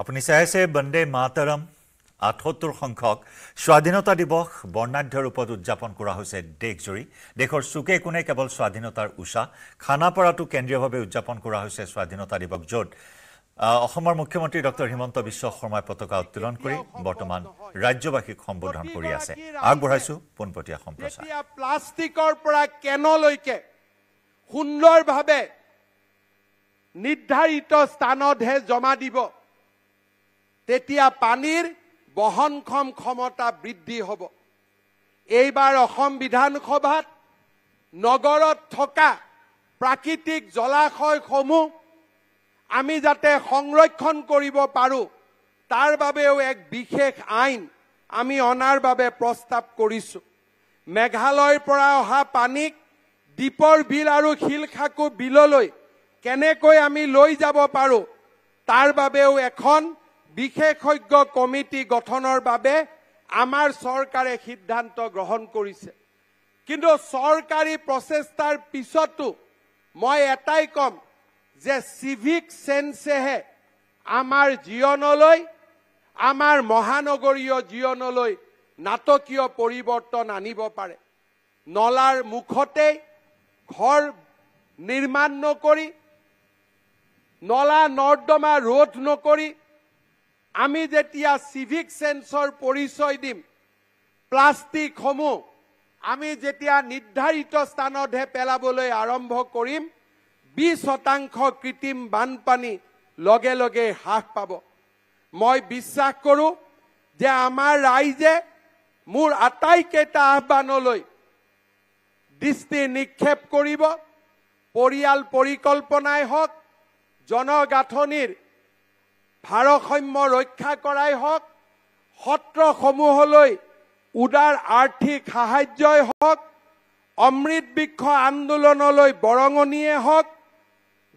আপুনি চাই আছে বন্দে মাতৰম আঠসত্তৰ সংখ্যক স্বাধীনতা দিৱস বৰ্ণাঢ্য ৰূপত উদযাপন কৰা হৈছে দেশজুৰি দেশৰ চুকে কোণে কেৱল স্বাধীনতাৰ উষা খানা পৰাটো কেন্দ্ৰীয়ভাৱে উদযাপন কৰা হৈছে স্বাধীনতা দিৱস য'ত অসমৰ মুখ্যমন্ত্ৰী ডক্টৰ হিমন্ত বিশ্ব শৰ্মাই পতাকা উত্তোলন কৰি বৰ্তমান ৰাজ্যবাসীক সম্বোধন কৰি আছে আগবঢ়াইছো পোনপটীয়া সম্প্ৰচাৰ প্লাষ্টিকৰ পৰা কেনলৈকে সুন্দৰভাৱে নিৰ্ধাৰিত স্থানতহে জমা দিব তেতিয়া পানীৰ বহনক্ষম ক্ষমতা বৃদ্ধি হ'ব এইবাৰ অসম বিধানসভাত নগৰত থকা প্ৰাকৃতিক জলাশয়সমূহ আমি যাতে সংৰক্ষণ কৰিব পাৰোঁ তাৰ বাবেও এক বিশেষ আইন আমি অনাৰ বাবে প্ৰস্তাৱ কৰিছোঁ মেঘালয়ৰ পৰা অহা পানীক দ্বীপৰ বিল আৰু শিলখাকু বিললৈ কেনেকৈ আমি লৈ যাব পাৰোঁ তাৰ বাবেও এখন বিশেষজ্ঞ কমিটি গঠনৰ বাবে আমাৰ চৰকাৰে সিদ্ধান্ত গ্ৰহণ কৰিছে কিন্তু চৰকাৰী প্ৰচেষ্টাৰ পিছতো মই এটাই ক'ম যে চিভিক চেঞ্চেহে আমাৰ জীৱনলৈ আমাৰ মহানগৰীয় জীৱনলৈ নাটকীয় পৰিৱৰ্তন আনিব পাৰে নলাৰ মুখতেই ঘৰ নিৰ্মাণ নকৰি নলা নৰ্দমা ৰোধ নকৰি আমি যেতিয়া চিভিক চেন্সৰ পৰিচয় দিম প্লাষ্টিকসমূহ আমি যেতিয়া নিৰ্ধাৰিত স্থানতহে পেলাবলৈ আৰম্ভ কৰিম বিশ শতাংশ কৃত্ৰিম বানপানী লগে লগে হ্ৰাস পাব মই বিশ্বাস কৰোঁ যে আমাৰ ৰাইজে মোৰ আটাইকেইটা আহ্বানলৈ দৃষ্টি নিক্ষেপ কৰিব পৰিয়াল পৰিকল্পনাই হওক জনগাঁথনিৰ ভাৰসাম্য ৰক্ষা কৰাই হওক সত্ৰসমূহলৈ উদাৰ আৰ্থিক সাহায্যই হওক অমৃত বৃক্ষ আন্দোলনলৈ বৰঙণিয়ে হওক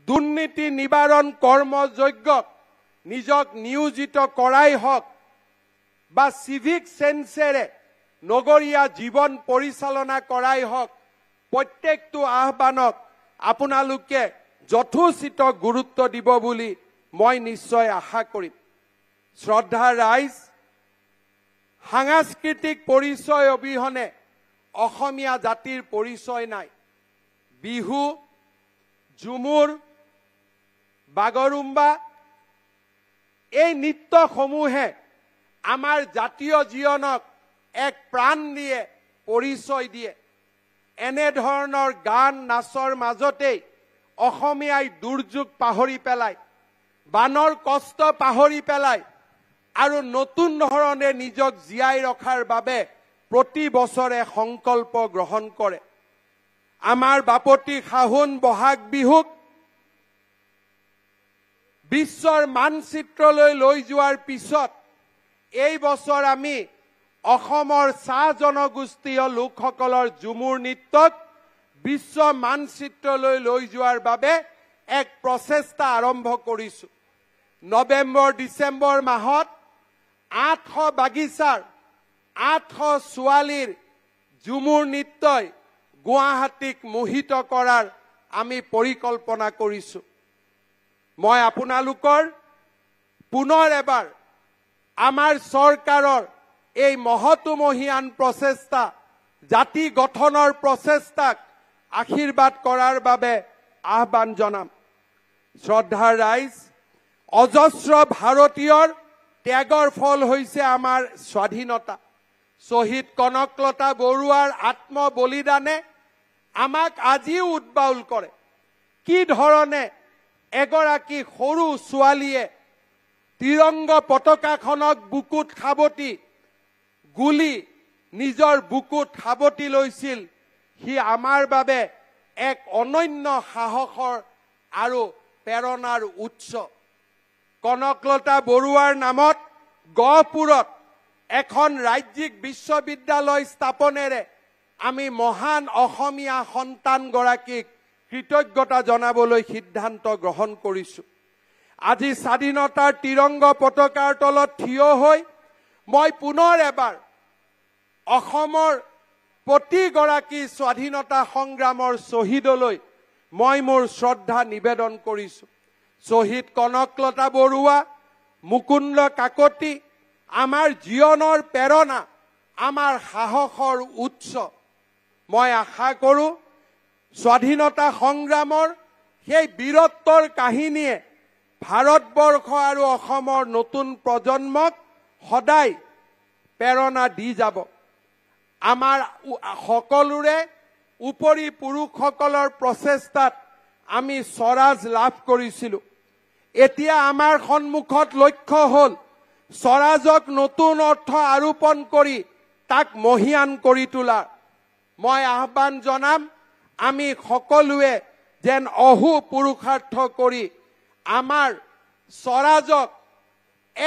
দুৰ্নীতি নিবাৰণ কৰ্মযজ্ঞক নিজক নিয়োজিত কৰাই হওক বা চিভিক চেঞ্চেৰে নগৰীয়া জীৱন পৰিচালনা কৰাই হওক প্ৰত্যেকটো আহ্বানক আপোনালোকে যথোচিত গুৰুত্ব দিব বুলি মই নিশ্চয় আশা কৰিম শ্ৰদ্ধা ৰাইজ সাংস্কৃতিক পৰিচয় অবিহনে অসমীয়া জাতিৰ পৰিচয় নাই বিহু ঝুমুৰ বাগৰুম্বা এই নৃত্যসমূহে আমাৰ জাতীয় জীৱনক এক প্ৰাণ দিয়ে পৰিচয় দিয়ে এনেধৰণৰ গান নাচৰ মাজতেই অসমীয়াই দুৰ্যোগ পাহৰি পেলায় বানৰ কষ্ট পাহৰি পেলাই আৰু নতুন ধৰণে নিজক জীয়াই ৰখাৰ বাবে প্ৰতি বছৰে সংকল্প গ্ৰহণ কৰে আমাৰ বাপতি শাহুন বহাগ বিহুক বিশ্বৰ মানচিত্ৰলৈ লৈ যোৱাৰ পিছত এই বছৰ আমি অসমৰ চাহ জনগোষ্ঠীয় লোকসকলৰ ঝুমুৰ নৃত্যক বিশ্ব মানচিত্ৰলৈ লৈ যোৱাৰ বাবে এক প্ৰচেষ্টা আৰম্ভ কৰিছো নৱেম্বৰ ডিচেম্বৰ মাহত আঠশ বাগিচাৰ আঠশ ছোৱালীৰ ঝুমুৰ নৃত্যই গুৱাহাটীক মোহিত কৰাৰ আমি পৰিকল্পনা কৰিছো মই আপোনালোকৰ পুনৰ এবাৰ আমাৰ চৰকাৰৰ এই মহতুমহীয়ান প্ৰচেষ্টা জাতি গঠনৰ প্ৰচেষ্টাক আশীৰ্বাদ কৰাৰ বাবে আহ্বান জনাম শ্রদ্ধা রাইজ অজস্র ভারতীয় ত্যাগর ফল হয়েছে আমার স্বাধীনতা শহীদ কনকলতা বড়ার আত্ম বলিদানে আমাক আজিও উদ্বাউল করে কি ধরনে এগৰাকী সৰু ছালিয়ে তিৰংগ পতাকাখনক বুকুত খাবতি গুলি নিজৰ বুকুত খাবতি লৈছিল সি আমাৰ বাবে এক অনন্য সাহসৰ আৰু প্ৰেৰণাৰ উৎস কনকলতা বৰুৱাৰ নামত গহপুৰত এখন ৰাজ্যিক বিশ্ববিদ্যালয় স্থাপনেৰে আমি মহান অসমীয়া সন্তানগৰাকীক কৃতজ্ঞতা জনাবলৈ সিদ্ধান্ত গ্ৰহণ কৰিছোঁ আজি স্বাধীনতাৰ তিৰংগ পতাকাৰ তলত থিয় হৈ মই পুনৰ এবাৰ অসমৰ প্ৰতিগৰাকী স্বাধীনতা সংগ্ৰামৰ শ্বহীদলৈ মই মোৰ শ্ৰদ্ধা নিবেদন কৰিছো শ্বহীদ কনকলতা বৰুৱা মুকুন্দ কাকতি আমাৰ জীৱনৰ প্ৰেৰণা আমাৰ সাহসৰ উৎস মই আশা কৰোঁ স্বাধীনতা সংগ্ৰামৰ সেই বীৰত্বৰ কাহিনীয়ে ভাৰতবৰ্ষ আৰু অসমৰ নতুন প্ৰজন্মক সদায় প্ৰেৰণা দি যাব আমাৰ সকলোৰে উপৰি পুৰুষসকলৰ প্ৰচেষ্টাত আমি স্বৰাজ লাভ কৰিছিলো এতিয়া আমাৰ সন্মুখত লক্ষ্য হ'ল স্বৰাজক নতুন অৰ্থ আৰোপণ কৰি তাক মহিয়ান কৰি তোলাৰ মই আহ্বান জনাম আমি সকলোৱে যেন অহু পুৰুষাৰ্থ কৰি আমাৰ স্বৰাজক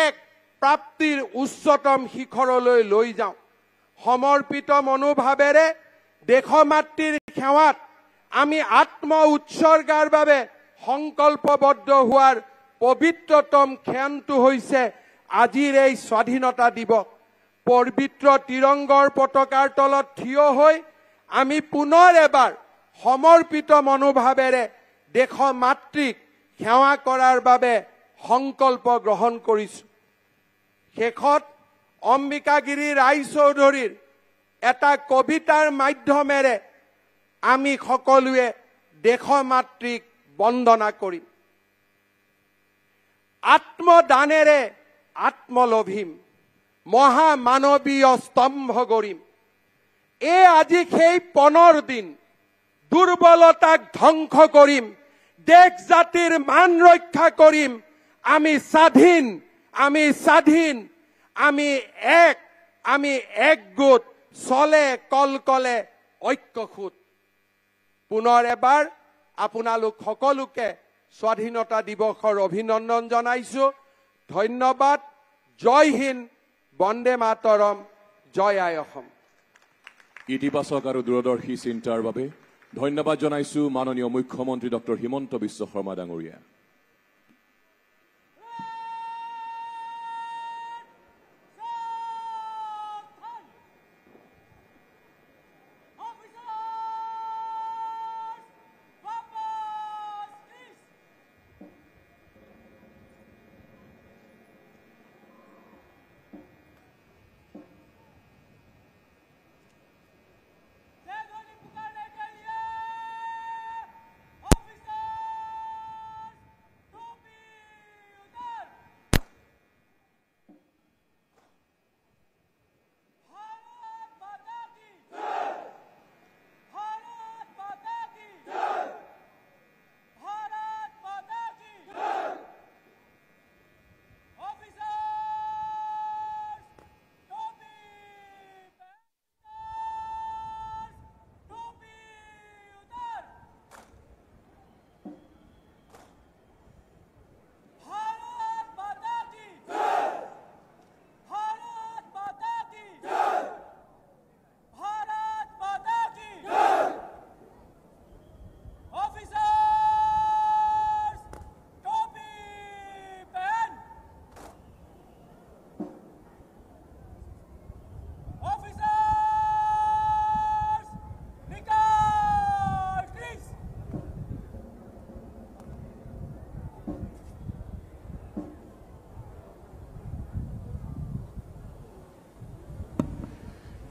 এক প্ৰাপ্তিৰ উচ্চতম শিখৰলৈ লৈ যাওঁ সমৰ্পিত মনোভাৱেৰে দেশ মাতৃৰ সেৱাত আমি আত্ম উৎসৰ্গাৰ বাবে সংকল্পবদ্ধ হোৱাৰ পবিত্ৰতম ক্ষণটো হৈছে আজিৰ এই স্বাধীনতা দিৱস পবিত্ৰ তিৰংগৰ পতাকাৰ তলত থিয় হৈ আমি পুনৰ এবাৰ সমৰ্পিত মনোভাৱেৰে দেশ মাতৃক সেৱা কৰাৰ বাবে সংকল্প গ্ৰহণ কৰিছো শেষত অম্বিকাগিৰি ৰায় চৌধুৰীৰ এটা কবিতাৰ মাধ্যমেৰে আমি সকলোৱে দেশ মাতৃক বন্দনা কৰিম আত্মদানেৰে আত্মলভিম মহামানৱীয় স্তম্ভ গৰিম এই আজি সেই পনৰ দিন দুৰ্বলতাক ধ্বংস কৰিম দেশ জাতিৰ মান ৰক্ষা কৰিম আমি স্বাধীন আমি স্বাধীন আমি এক আমি একগোট চলে কল কলে ঐক্যসূত পুনৰ এবাৰ আপোনালোক সকলোকে স্বাধীনতা দিৱসৰ অভিনন্দন জনাইছো ধন্যবাদ জয় হিন্দ বন্দে মাতৰম জয় আই অসম ইতিবাচক আৰু দূৰদৰ্শী চিন্তাৰ বাবে ধন্যবাদ জনাইছো মাননীয় মুখ্যমন্ত্ৰী ডঃ হিমন্ত বিশ্ব শৰ্মা ডাঙৰীয়া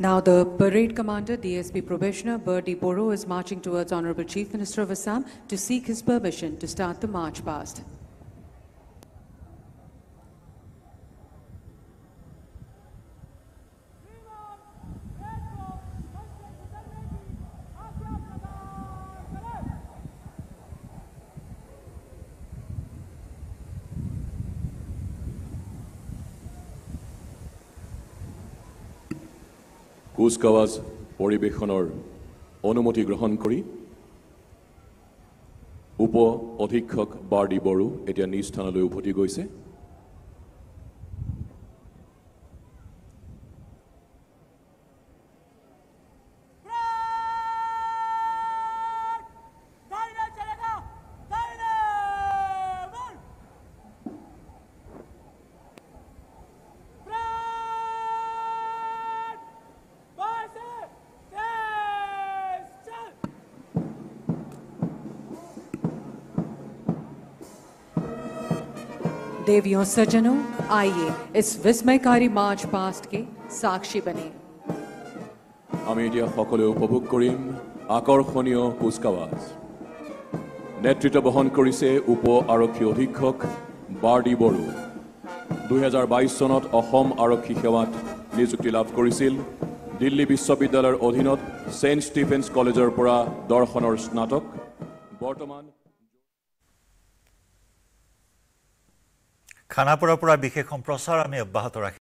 Now, the parade commander, DSP Probationer Bert Boro, is marching towards Honorable Chief Minister of Assam to seek his permission to start the march past. কুচকাৱাজ পৰিৱেশনৰ অনুমতি গ্ৰহণ কৰি উপ অধীক্ষক বাৰ্ডি বড়ো এতিয়া নিজ স্থানলৈ উভতি গৈছে देवियों सज्जनों आइए इस विस्मयकारी मार्च पास्ट के साक्षी बने उपभोग कर आकर्षण कूचकावज নেতৃত্ব বহন কৰিছে উপ আৰক্ষী অধীক্ষক বাৰ্ডি বড়ো দুহেজাৰ বাইছ চনত অসম আৰক্ষী সেৱাত নিযুক্তি লাভ কৰিছিল দিল্লী বিশ্ববিদ্যালয়ৰ অধীনত ছেইণ্ট ষ্টিফেন্স কলেজৰ পৰা দৰ্শনৰ স্নাতক বৰ্তমান খানাপুৰৰ পৰা বিশেষ সম্প্ৰচাৰ আমি অব্যাহত ৰাখিম